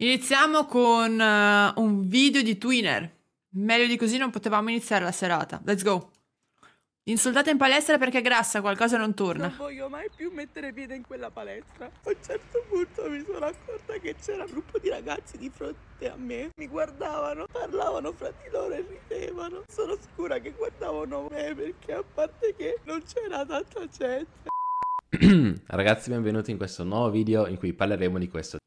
Iniziamo con uh, un video di Twinner. Meglio di così non potevamo iniziare la serata. Let's go. Insultata in palestra perché è grassa, qualcosa non torna. Non voglio mai più mettere piede in quella palestra. A un certo punto mi sono accorta che c'era un gruppo di ragazzi di fronte a me. Mi guardavano, parlavano fra di loro e ridevano. Sono sicura che guardavano me perché a parte che non c'era tanta gente. Ragazzi, benvenuti in questo nuovo video in cui parleremo di questo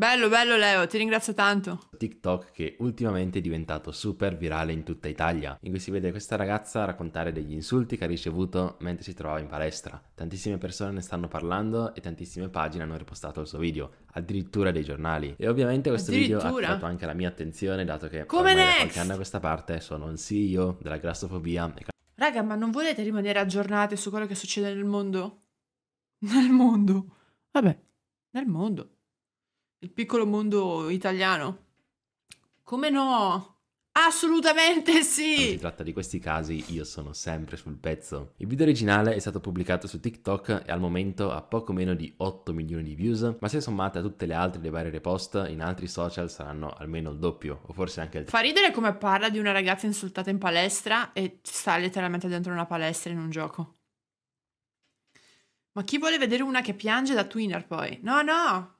Bello, bello Leo, ti ringrazio tanto. TikTok che ultimamente è diventato super virale in tutta Italia, in cui si vede questa ragazza raccontare degli insulti che ha ricevuto mentre si trovava in palestra. Tantissime persone ne stanno parlando e tantissime pagine hanno ripostato il suo video, addirittura dei giornali. E ovviamente questo video ha attirato anche la mia attenzione, dato che Come ormai next? da qualche anno a questa parte sono un CEO della grassofobia. E... Raga, ma non volete rimanere aggiornati su quello che succede nel mondo? Nel mondo? Vabbè, nel mondo. Il piccolo mondo italiano. Come no? Assolutamente sì! Quando si tratta di questi casi io sono sempre sul pezzo. Il video originale è stato pubblicato su TikTok e al momento ha poco meno di 8 milioni di views, ma se sommate a tutte le altre le varie repost, in altri social saranno almeno il doppio, o forse anche il triplo. Fa ridere come parla di una ragazza insultata in palestra e sta letteralmente dentro una palestra in un gioco. Ma chi vuole vedere una che piange da Twinner poi? No, no!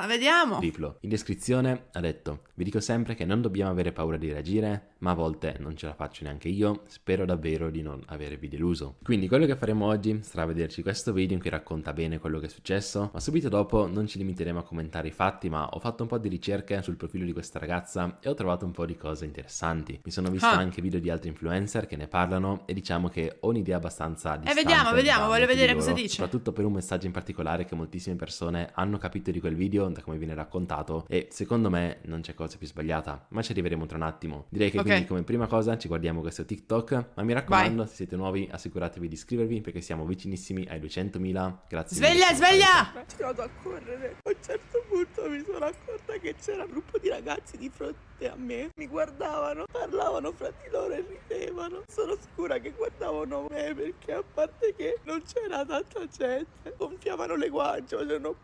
Ah, vediamo. Diplo. In descrizione ha detto: Vi dico sempre che non dobbiamo avere paura di reagire, ma a volte non ce la faccio neanche io. Spero davvero di non avervi deluso. Quindi quello che faremo oggi sarà vederci questo video in cui racconta bene quello che è successo, ma subito dopo non ci limiteremo a commentare i fatti, ma ho fatto un po' di ricerche sul profilo di questa ragazza e ho trovato un po' di cose interessanti. Mi sono visto ah. anche video di altri influencer che ne parlano e diciamo che ho un'idea abbastanza eh, distante. E vediamo, vediamo, voglio vedere loro, cosa dice. Soprattutto per un messaggio in particolare che moltissime persone hanno capito di quel video racconta, come viene raccontato e secondo me non c'è cosa più sbagliata, ma ci arriveremo tra un attimo. Direi che okay. quindi come prima cosa ci guardiamo questo TikTok, ma mi raccomando, Vai. se siete nuovi assicuratevi di iscrivervi perché siamo vicinissimi ai 200.000. Grazie. Sveglia, sveglia! Ci vado a correre. A un certo punto mi sono accorta che c'era un gruppo di ragazzi di fronte a me, mi guardavano, parlavano fra di loro e ridevano. Sono sicura che guardavano me perché a parte che non c'era tanta gente, gonfiavano le guance, facevano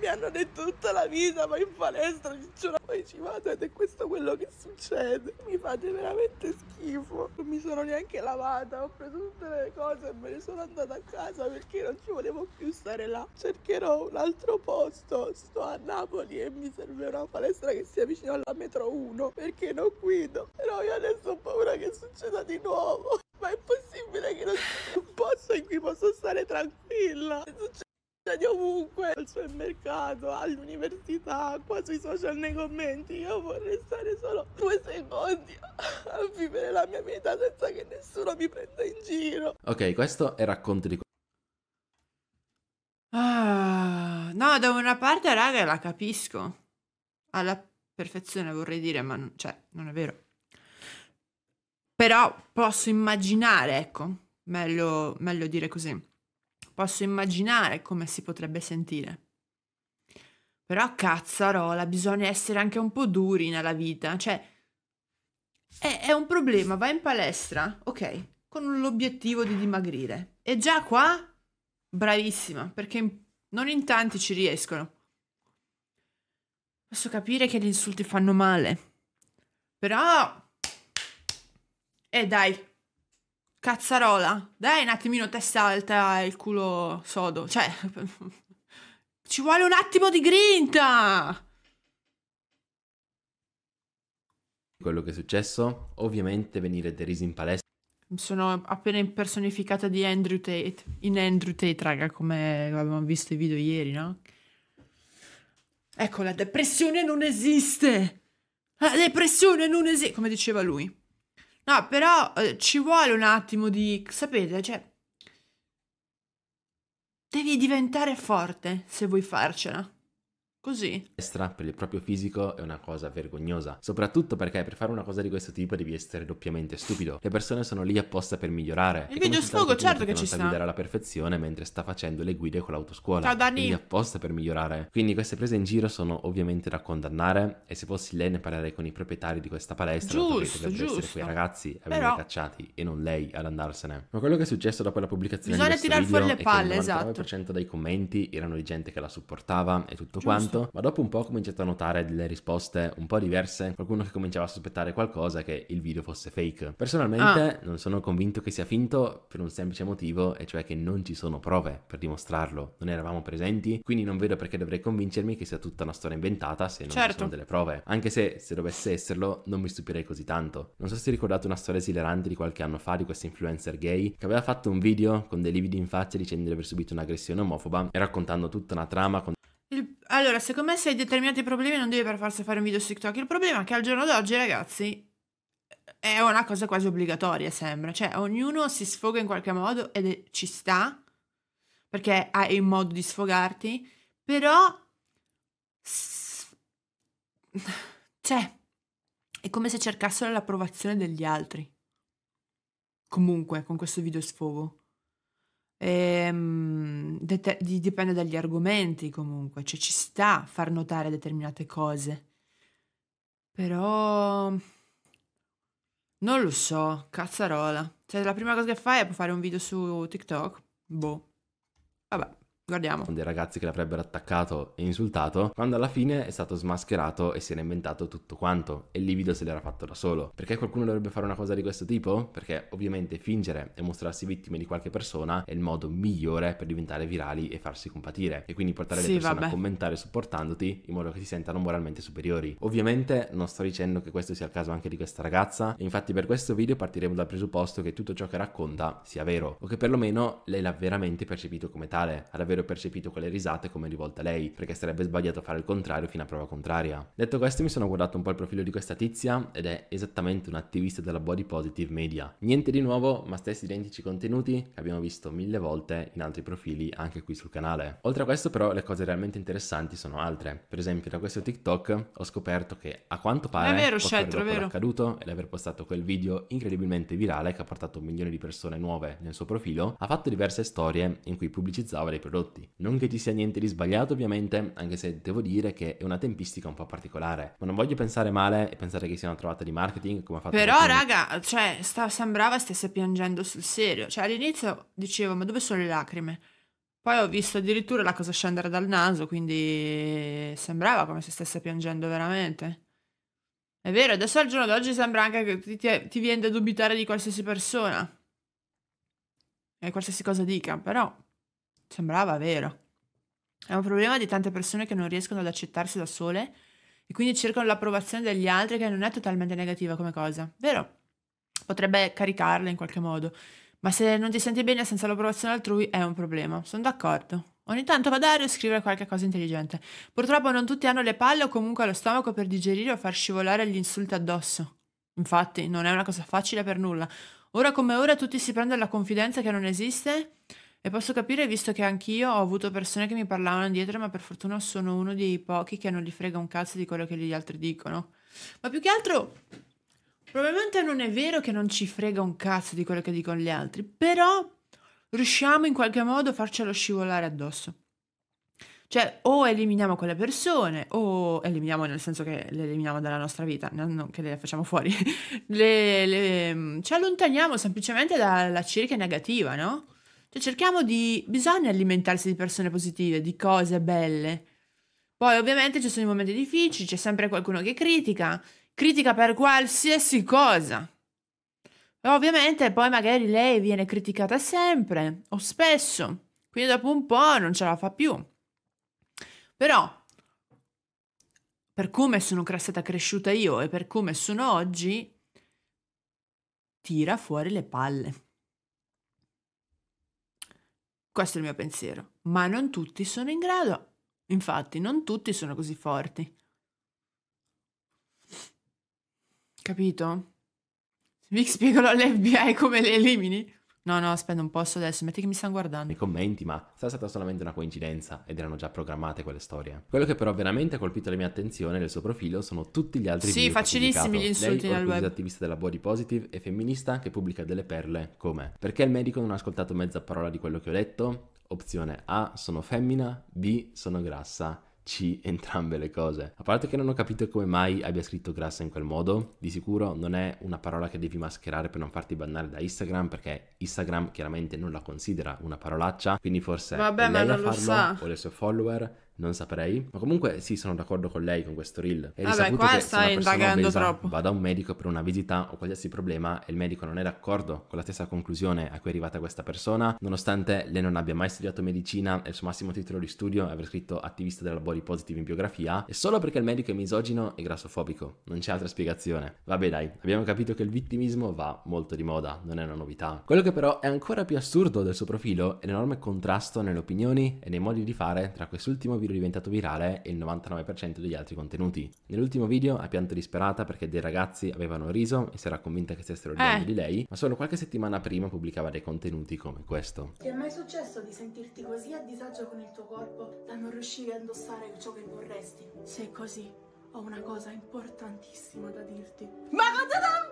mi hanno detto tutta la vita, ma in palestra non ce la poi ci vado ed è questo quello che succede. Mi fate veramente schifo. Non mi sono neanche lavata, ho preso tutte le cose e me ne sono andata a casa perché non ci volevo più stare là. Cercherò un altro posto, sto a Napoli e mi serve una palestra che sia vicino alla metro 1 perché non guido. Però io adesso ho paura che succeda di nuovo. Ma è possibile che non sia un posto in cui posso stare tranquilla? Cioè, di ovunque, al supermercato, all'università, qua sui social nei commenti. Io vorrei stare solo due secondi a vivere la mia vita senza che nessuno mi prenda in giro. Ok, questo è racconto di... Ah, no, da una parte, raga, la capisco. Alla perfezione vorrei dire, ma non, cioè, non è vero. Però posso immaginare, ecco, meglio, meglio dire così Posso immaginare come si potrebbe sentire. Però cazzarola, bisogna essere anche un po' duri nella vita. Cioè, è, è un problema, vai in palestra, ok, con l'obiettivo di dimagrire. E già qua, bravissima, perché non in tanti ci riescono. Posso capire che gli insulti fanno male. Però... E eh dai, Cazzarola, dai un attimino testa alta e il culo sodo. Cioè, ci vuole un attimo di grinta! Quello che è successo? Ovviamente venire derisi in palestra. Sono appena impersonificata di Andrew Tate. In Andrew Tate, raga, come avevamo visto i video ieri, no? Ecco, la depressione non esiste! La depressione non esiste! Come diceva lui. No, però eh, ci vuole un attimo di... Sapete, cioè... Devi diventare forte se vuoi farcela. Così. Extra per il proprio fisico è una cosa vergognosa, soprattutto perché per fare una cosa di questo tipo devi essere doppiamente stupido. Le persone sono lì apposta per migliorare. Il video sfogo, certo che, che ci sta. guidare alla perfezione mentre sta facendo le guide con l'autoscuola. Ciao Dani. lì apposta per migliorare. Quindi queste prese in giro sono ovviamente da condannare e se fossi lei ne parlerei con i proprietari di questa palestra, giusto, che giusto. essere quei ragazzi a venire cacciati e non lei ad andarsene. Ma quello che è successo dopo la pubblicazione Bisogna di questo video fuori le palle, è che il 99% esatto. dei commenti erano di gente che la supportava e tutto giusto. quanto tanto, esatto. ma dopo un po' ho cominciato a notare delle risposte un po' diverse, qualcuno che cominciava a sospettare qualcosa che il video fosse fake. Personalmente ah. non sono convinto che sia finto per un semplice motivo, e cioè che non ci sono prove per dimostrarlo, non eravamo presenti, quindi non vedo perché dovrei convincermi che sia tutta una storia inventata se non certo. ci sono delle prove, anche se se dovesse esserlo non mi stupirei così tanto. Non so se ricordate una storia esilarante di qualche anno fa di questo influencer gay che aveva fatto un video con dei lividi in faccia dicendo di aver subito un'aggressione omofoba e raccontando tutta una trama con allora, secondo me se hai determinati problemi non devi per forza fare un video su TikTok. Il problema è che al giorno d'oggi, ragazzi, è una cosa quasi obbligatoria, sembra. Cioè, ognuno si sfoga in qualche modo ed ci sta, perché hai il modo di sfogarti, però... Cioè, è come se cercassero l'approvazione degli altri. Comunque, con questo video sfogo. Ehm, dete- dipende dagli argomenti comunque, cioè ci sta a far notare determinate cose. Però non lo so, cazzarola. Cioè la prima cosa che fai è fare un video su TikTok? Boh. Vabbè. Guardiamo. Con dei ragazzi che l'avrebbero attaccato e insultato, quando alla fine è stato smascherato e si era inventato tutto quanto. E il livido se l'era fatto da solo. Perché qualcuno dovrebbe fare una cosa di questo tipo? Perché ovviamente fingere e mostrarsi vittime di qualche persona è il modo migliore per diventare virali e farsi compatire. E quindi portare le persone vabbè. a commentare supportandoti in modo che si sentano moralmente superiori. Ovviamente non sto dicendo che questo sia il caso anche di questa ragazza. E infatti per questo video partiremo dal presupposto che tutto ciò che racconta sia vero. O che perlomeno lei l'ha veramente percepito come tale. Ad aver avrebbero percepito quelle risate come rivolte a lei, perché sarebbe sbagliato fare il contrario fino a prova contraria. Detto questo mi sono guardato un po' il profilo di questa tizia ed è esattamente un attivista della body positive media. Niente di nuovo, ma stessi identici contenuti che abbiamo visto mille volte in altri profili anche qui sul canale. Oltre a questo però le cose realmente interessanti sono altre. Per esempio da questo TikTok ho scoperto che a quanto pare certo, è vero, scelto, è vero. accaduto e l'aver postato quel video incredibilmente virale che ha portato un di persone nuove nel suo profilo, ha fatto diverse storie in cui pubblicizzava dei prodotti prodotti. Non che ci sia niente di sbagliato ovviamente, anche se devo dire che è una tempistica un po' particolare, ma non voglio pensare male e pensare che sia una trovata di marketing come ha fatto... Però raga, cioè, sta, sembrava stesse piangendo sul serio, cioè all'inizio dicevo ma dove sono le lacrime? Poi ho visto addirittura la cosa scendere dal naso, quindi sembrava come se stesse piangendo veramente. È vero, adesso al giorno d'oggi sembra anche che ti, ti viene da dubitare di qualsiasi persona e qualsiasi cosa dica, però Sembrava vero. È un problema di tante persone che non riescono ad accettarsi da sole e quindi cercano l'approvazione degli altri che non è totalmente negativa come cosa, vero? Potrebbe caricarla in qualche modo, ma se non ti senti bene senza l'approvazione altrui è un problema, sono d'accordo. Ogni tanto va a dare o scrivere qualche cosa intelligente. Purtroppo non tutti hanno le palle o comunque lo stomaco per digerire o far scivolare gli insulti addosso. Infatti, non è una cosa facile per nulla. Ora come ora tutti si prendono la confidenza che non esiste e posso capire, visto che anch'io ho avuto persone che mi parlavano dietro, ma per fortuna sono uno dei pochi che non gli frega un cazzo di quello che gli altri dicono. Ma più che altro, probabilmente non è vero che non ci frega un cazzo di quello che dicono gli altri, però riusciamo in qualche modo a farcelo scivolare addosso. Cioè, o eliminiamo quelle persone, o eliminiamo nel senso che le eliminiamo dalla nostra vita, non che le facciamo fuori, le, le, mm, ci allontaniamo semplicemente dalla circa negativa, no? Cioè cerchiamo di... bisogna alimentarsi di persone positive, di cose belle. Poi ovviamente ci sono i momenti difficili, c'è sempre qualcuno che critica, critica per qualsiasi cosa. Però ovviamente poi magari lei viene criticata sempre o spesso, quindi dopo un po' non ce la fa più. Però per come sono stata cresciuta io e per come sono oggi, tira fuori le palle. Questo è il mio pensiero. Ma non tutti sono in grado. Infatti, non tutti sono così forti. Capito? Vi spiego all'FBI come le elimini? No, no, aspetta, non posso adesso, metti che mi stanno guardando. I commenti, ma sarà stata solamente una coincidenza ed erano già programmate quelle storie. Quello che però veramente ha colpito la mia attenzione nel suo profilo sono tutti gli altri sì, video. Sì, facilissimi gli insulti Lei, nel web. attivista della body positive e femminista che pubblica delle perle come perché il medico non ha ascoltato mezza parola di quello che ho detto? Opzione A, sono femmina, B, sono grassa c entrambe le cose. A parte che non ho capito come mai abbia scritto grassa in quel modo, di sicuro non è una parola che devi mascherare per non farti bannare da Instagram, perché Instagram chiaramente non la considera una parolaccia, quindi forse Vabbè, è lei ma non a farlo, lo sa. o le sue follower, non saprei. Ma comunque sì, sono d'accordo con lei con questo reel. È Vabbè, qua stai indagando obesa, troppo. Va da un medico per una visita o qualsiasi problema e il medico non è d'accordo con la stessa conclusione a cui è arrivata questa persona, nonostante lei non abbia mai studiato medicina e il suo massimo titolo di studio è aver scritto attivista della body positive in biografia, è solo perché il medico è misogino e grassofobico. Non c'è altra spiegazione. Vabbè dai, abbiamo capito che il vittimismo va molto di moda, non è una novità. Quello che però è ancora più assurdo del suo profilo è l'enorme contrasto nelle opinioni e nei modi di fare tra quest'ultimo virus video diventato virale e il 99% degli altri contenuti. Nell'ultimo video ha pianto disperata perché dei ragazzi avevano riso e si era convinta che stessero ridendo eh. di lei, ma solo qualche settimana prima pubblicava dei contenuti come questo. Ti è mai successo di sentirti così a disagio con il tuo corpo da non riuscire a indossare ciò che vorresti? Se è così, ho una cosa importantissima da dirti. Ma cosa da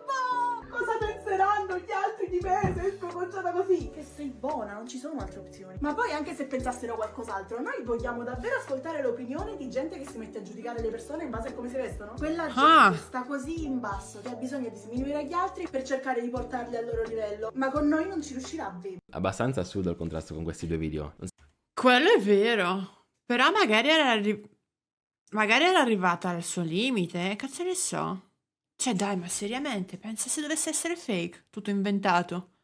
Cosa penseranno gli altri di me se esco conciata così? Che sei buona, non ci sono altre opzioni. Ma poi anche se pensassero qualcos'altro, noi vogliamo davvero ascoltare l'opinione di gente che si mette a giudicare le persone in base a come si vestono. Quella gente ah. sta così in basso che ha bisogno di sminuire gli altri per cercare di portarli al loro livello. Ma con noi non ci riuscirà, a vivere. Abbastanza assurdo il contrasto con questi due video. Quello è vero. Però magari era, arri- magari era arrivata al suo limite, cazzo ne so. Cioè dai, ma seriamente, pensa se dovesse essere fake, tutto inventato.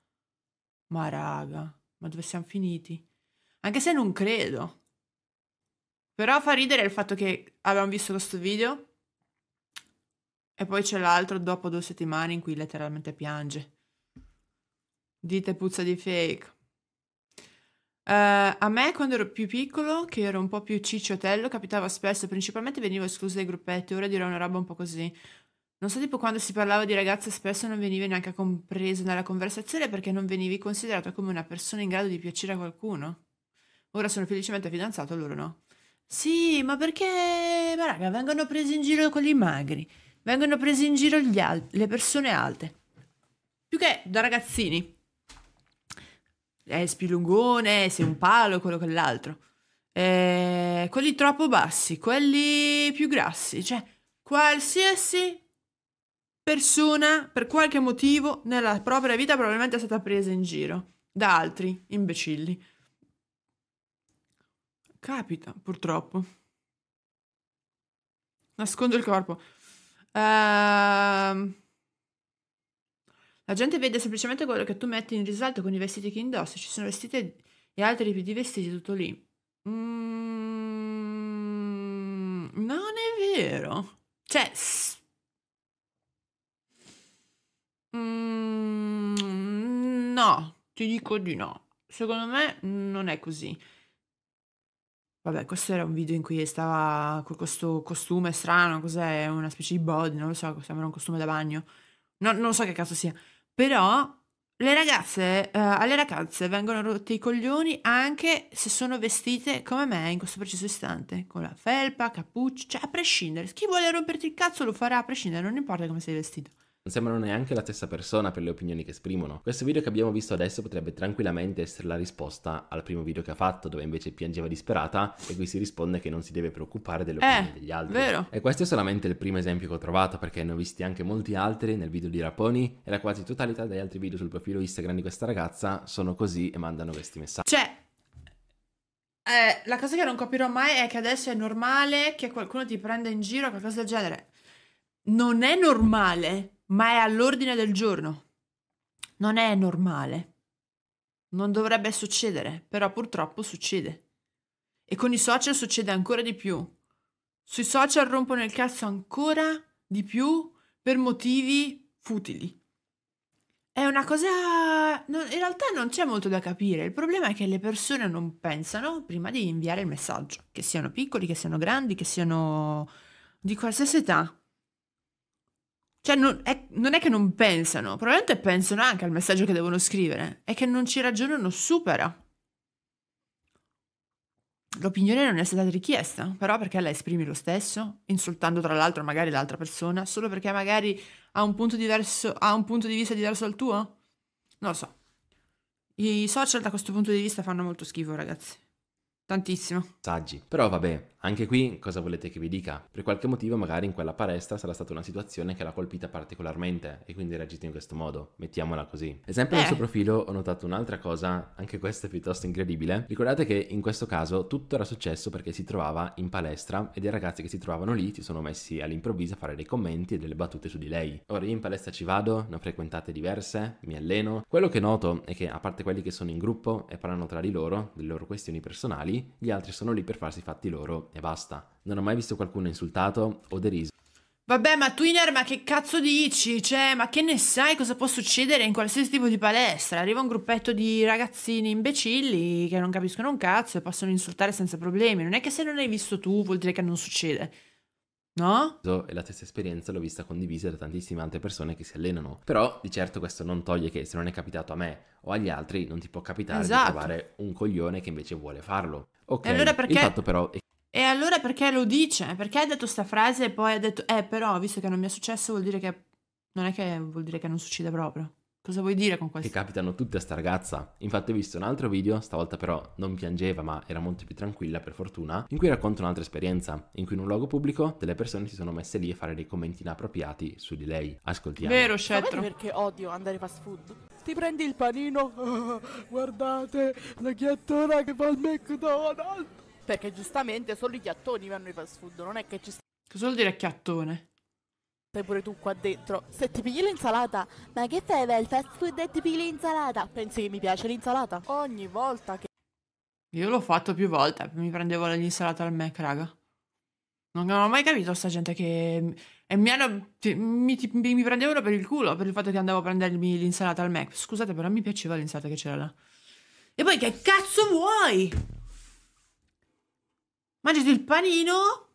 Ma raga, ma dove siamo finiti? Anche se non credo. Però fa ridere il fatto che abbiamo visto questo video e poi c'è l'altro dopo due settimane in cui letteralmente piange. Dite puzza di fake. Uh, a me quando ero più piccolo, che ero un po' più cicciotello, capitava spesso, principalmente venivo escluso dai gruppetti, ora dirò una roba un po' così. Non so, tipo quando si parlava di ragazze spesso non venivi neanche compreso nella conversazione perché non venivi considerata come una persona in grado di piacere a qualcuno. Ora sono felicemente fidanzato, loro no. Sì, ma perché, ma raga, vengono presi in giro quelli magri, vengono presi in giro al- le persone alte. Più che da ragazzini. È spilungone, sei un palo, quello quell'altro. Eh, quelli troppo bassi, quelli più grassi, cioè qualsiasi persona per qualche motivo nella propria vita probabilmente è stata presa in giro da altri imbecilli. Capita, purtroppo. Nascondo il corpo. Ehm... La gente vede semplicemente quello che tu metti in risalto con i vestiti che indossi. Ci sono vestiti e altri tipi di vestiti tutto lì. Mm... non è vero. Cioè, No, ti dico di no. Secondo me non è così. Vabbè, questo era un video in cui stava con questo costume strano, cos'è? Una specie di body, non lo so, sembra un costume da bagno. No, non so che cazzo sia. Però le ragazze, eh, alle ragazze vengono rotti i coglioni anche se sono vestite come me in questo preciso istante, con la felpa, cappuccio, cioè a prescindere. Chi vuole romperti il cazzo lo farà a prescindere, non importa come sei vestito non sembrano neanche la stessa persona per le opinioni che esprimono. Questo video che abbiamo visto adesso potrebbe tranquillamente essere la risposta al primo video che ha fatto, dove invece piangeva disperata e qui si risponde che non si deve preoccupare delle eh, opinioni eh, degli altri. Vero. E questo è solamente il primo esempio che ho trovato, perché ne ho visti anche molti altri nel video di Raponi e la quasi totalità degli altri video sul profilo Instagram di questa ragazza sono così e mandano questi messaggi. Cioè, eh, la cosa che non capirò mai è che adesso è normale che qualcuno ti prenda in giro o qualcosa del genere. Non è normale ma è all'ordine del giorno. Non è normale. Non dovrebbe succedere, però purtroppo succede. E con i social succede ancora di più. Sui social rompono il cazzo ancora di più per motivi futili. È una cosa... in realtà non c'è molto da capire, il problema è che le persone non pensano prima di inviare il messaggio, che siano piccoli, che siano grandi, che siano di qualsiasi età. Cioè, non è, non è, che non pensano, probabilmente pensano anche al messaggio che devono scrivere, è che non ci ragionano supera. L'opinione non è stata richiesta, però perché la esprimi lo stesso, insultando tra l'altro magari l'altra persona, solo perché magari ha un punto, diverso, ha un punto di vista diverso dal tuo? Non lo so. I social da questo punto di vista fanno molto schifo, ragazzi. Tantissimo. Saggi. Però vabbè, anche qui cosa volete che vi dica? Per qualche motivo magari in quella palestra sarà stata una situazione che l'ha colpita particolarmente e quindi reagite in questo modo, mettiamola così. Esempio eh. nel suo profilo ho notato un'altra cosa, anche questa è piuttosto incredibile. Ricordate che in questo caso tutto era successo perché si trovava in palestra e dei ragazzi che si trovavano lì si sono messi all'improvviso a fare dei commenti e delle battute su di lei. Ora io in palestra ci vado, ne ho frequentate diverse, mi alleno. Quello che noto è che a parte quelli che sono in gruppo e parlano tra di loro, delle loro questioni personali, normali, gli altri sono lì per farsi i fatti loro e basta. Non ho mai visto qualcuno insultato o deriso. Vabbè, ma Twinner, ma che cazzo dici? Cioè, ma che ne sai cosa può succedere in qualsiasi tipo di palestra? Arriva un gruppetto di ragazzini imbecilli che non capiscono un cazzo e possono insultare senza problemi. Non è che se non hai visto tu vuol dire che non succede. No? E la stessa esperienza l'ho vista condivisa da tantissime altre persone che si allenano. Però di certo questo non toglie che se non è capitato a me o agli altri non ti può capitare esatto. di trovare un coglione che invece vuole farlo. Ok, e allora perché... il fatto però è e allora perché lo dice? Perché ha detto sta frase e poi ha detto, eh però, visto che non mi è successo vuol dire che... Non è che vuol dire che non succede proprio. Cosa vuoi dire con questo? Che capitano tutte a sta ragazza. Infatti ho visto un altro video, stavolta però non piangeva ma era molto più tranquilla per fortuna, in cui racconta un'altra esperienza, in cui in un luogo pubblico delle persone si sono messe lì a fare dei commenti inappropriati su di lei. Ascoltiamo. Vero, scettro. perché odio andare fast food? Ti prendi il panino? Oh, guardate, la ghiattona che fa il McDonald's! Perché giustamente solo i ghiattoni vanno ai fast food, non è che ci sta... Cosa vuol dire chiattone? stai pure tu qua dentro. Se ti pigli l'insalata, ma che fai per il fast food e ti pigli l'insalata? Pensi che mi piace l'insalata? Ogni volta che... Io l'ho fatto più volte, mi prendevo l'insalata al Mac, raga. Non, non ho mai capito sta gente che... E mi, hanno, mi, mi, mi prendevano per il culo per il fatto che andavo a prendermi l'insalata al Mac. Scusate, però mi piaceva l'insalata che c'era là. E poi che cazzo vuoi? Mangiati il panino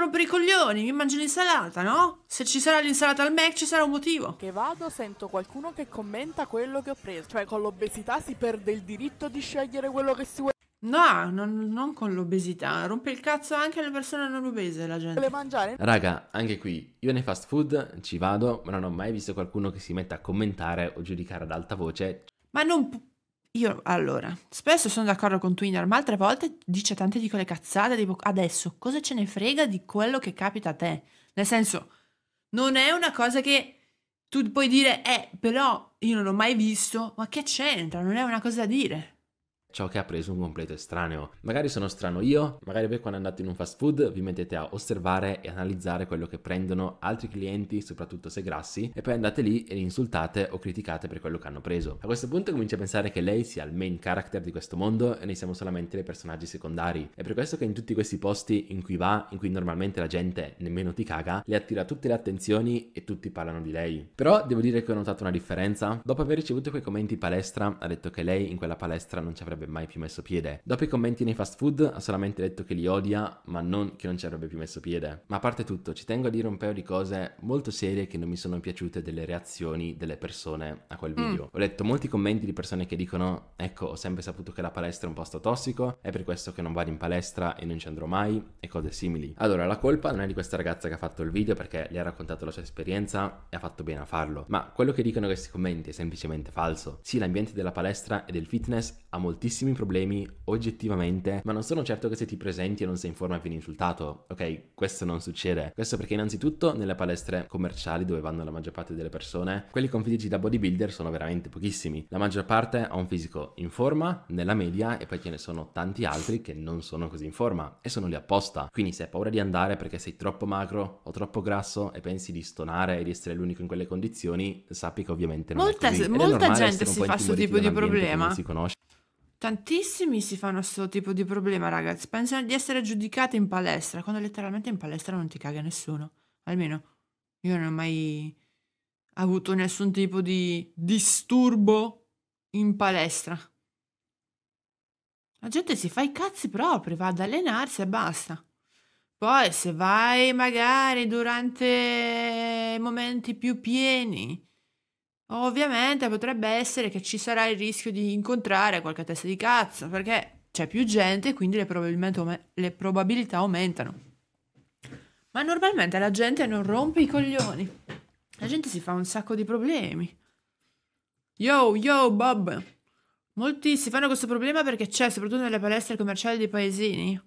rompere i coglioni, mi mangio l'insalata, no? Se ci sarà l'insalata al Mac ci sarà un motivo. Che vado, sento qualcuno che commenta quello che ho preso. Cioè, con l'obesità si perde il diritto di scegliere quello che si vuole. No, non, non con l'obesità. Rompe il cazzo anche alle persone non obese, la gente. Vuole mangiare? Raga, anche qui, io nei fast food ci vado, ma non ho mai visto qualcuno che si metta a commentare o giudicare ad alta voce. Ma non Pu- io, allora, spesso sono d'accordo con Twinner, ma altre volte dice tante di quelle cazzate, tipo, adesso, cosa ce ne frega di quello che capita a te? Nel senso, non è una cosa che tu puoi dire, eh, però io non l'ho mai visto, ma che c'entra? Non è una cosa da dire ciò che ha preso un completo estraneo. Magari sono strano io, magari voi quando andate in un fast food vi mettete a osservare e analizzare quello che prendono altri clienti, soprattutto se grassi, e poi andate lì e li insultate o criticate per quello che hanno preso. A questo punto comincia a pensare che lei sia il main character di questo mondo e noi siamo solamente dei personaggi secondari. È per questo che in tutti questi posti in cui va, in cui normalmente la gente nemmeno ti caga, le attira tutte le attenzioni e tutti parlano di lei. Però devo dire che ho notato una differenza. Dopo aver ricevuto quei commenti in palestra, ha detto che lei in quella palestra non ci avrebbe avrebbe mai più messo piede. Dopo i commenti nei fast food ha solamente detto che li odia, ma non che non ci avrebbe più messo piede. Ma a parte tutto, ci tengo a dire un paio di cose molto serie che non mi sono piaciute delle reazioni delle persone a quel mm. video. Mm. Ho letto molti commenti di persone che dicono, ecco, ho sempre saputo che la palestra è un posto tossico, è per questo che non vado in palestra e non ci andrò mai, e cose simili. Allora, la colpa non è di questa ragazza che ha fatto il video perché le ha raccontato la sua esperienza e ha fatto bene a farlo, ma quello che dicono questi commenti è semplicemente falso. Sì, l'ambiente della palestra e del fitness ha moltissimo tantissimi problemi oggettivamente, ma non sono certo che se ti presenti e non sei in forma vieni insultato. Ok, questo non succede. Questo perché innanzitutto nelle palestre commerciali dove vanno la maggior parte delle persone, quelli con fisici da bodybuilder sono veramente pochissimi. La maggior parte ha un fisico in forma, nella media, e poi ce ne sono tanti altri che non sono così in forma e sono lì apposta. Quindi se hai paura di andare perché sei troppo magro o troppo grasso e pensi di stonare e di essere l'unico in quelle condizioni, sappi che ovviamente non molta, è così. Ed molta gente si fa questo tipo di problema. Non si conosce. Tantissimi si fanno questo tipo di problema, ragazzi. Pensano di essere giudicati in palestra, quando letteralmente in palestra non ti caga nessuno. Almeno io non ho mai avuto nessun tipo di disturbo in palestra. La gente si fa i cazzi propri, va ad allenarsi e basta. Poi se vai magari durante i momenti più pieni Ovviamente potrebbe essere che ci sarà il rischio di incontrare qualche testa di cazzo, perché c'è più gente e quindi le, le probabilità aumentano. Ma normalmente la gente non rompe i coglioni. La gente si fa un sacco di problemi. Yo, yo, Bob. Molti si fanno questo problema perché c'è, soprattutto nelle palestre commerciali dei paesini.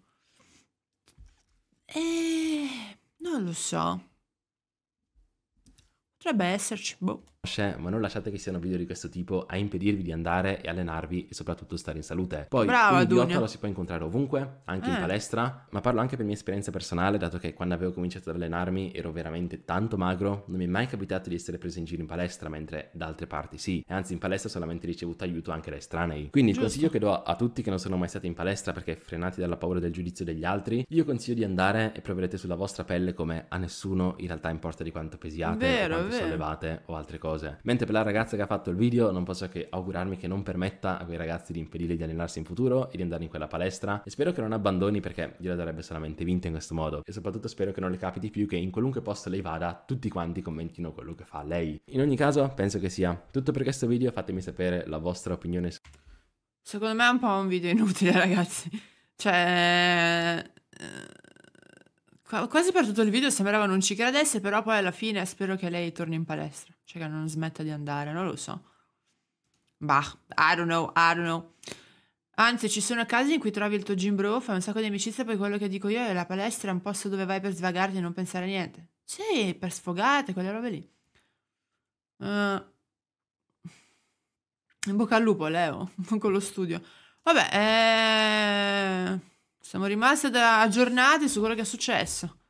E... Eh, non lo so. Potrebbe esserci, boh ma non lasciate che siano video di questo tipo a impedirvi di andare e allenarvi e soprattutto stare in salute. Poi Brava, un idiota Dunia. lo si può incontrare ovunque, anche eh. in palestra, ma parlo anche per mia esperienza personale, dato che quando avevo cominciato ad allenarmi ero veramente tanto magro, non mi è mai capitato di essere preso in giro in palestra, mentre da altre parti sì, e anzi in palestra ho solamente ricevuto aiuto anche da estranei. Quindi Giusto. il consiglio che do a tutti che non sono mai stati in palestra perché frenati dalla paura del giudizio degli altri, io consiglio di andare e proverete sulla vostra pelle come a nessuno in realtà importa di quanto pesiate, vero, quanto sollevate o altre cose cose. Mentre per la ragazza che ha fatto il video non posso che augurarmi che non permetta a quei ragazzi di impedire di allenarsi in futuro e di andare in quella palestra e spero che non abbandoni perché gliela darebbe solamente vinta in questo modo e soprattutto spero che non le capiti più che in qualunque posto lei vada tutti quanti commentino quello che fa lei. In ogni caso penso che sia tutto per questo video, fatemi sapere la vostra opinione. Secondo me è un po' un video inutile ragazzi, cioè... Eh, quasi per tutto il video sembrava non ci credesse, però poi alla fine spero che lei torni in palestra. Cioè che non smetta di andare, non lo so. Bah, I don't know, I don't know. Anzi, ci sono casi in cui trovi il tuo gym bro, fai un sacco di amicizia, poi quello che dico io è la palestra è un posto dove vai per svagarti e non pensare a niente. Sì, per sfogate, quelle robe lì. Uh, in bocca al lupo, Leo, con lo studio. Vabbè, eh... Siamo rimasti aggiornati su quello che è successo.